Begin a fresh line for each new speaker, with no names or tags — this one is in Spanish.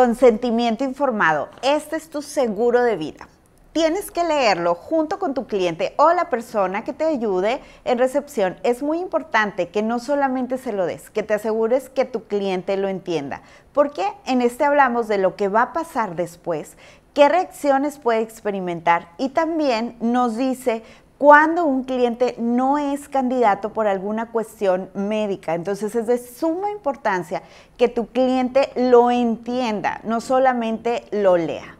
Consentimiento informado. Este es tu seguro de vida. Tienes que leerlo junto con tu cliente o la persona que te ayude en recepción. Es muy importante que no solamente se lo des, que te asegures que tu cliente lo entienda. Porque en este hablamos de lo que va a pasar después, qué reacciones puede experimentar y también nos dice cuando un cliente no es candidato por alguna cuestión médica. Entonces es de suma importancia que tu cliente lo entienda, no solamente lo lea.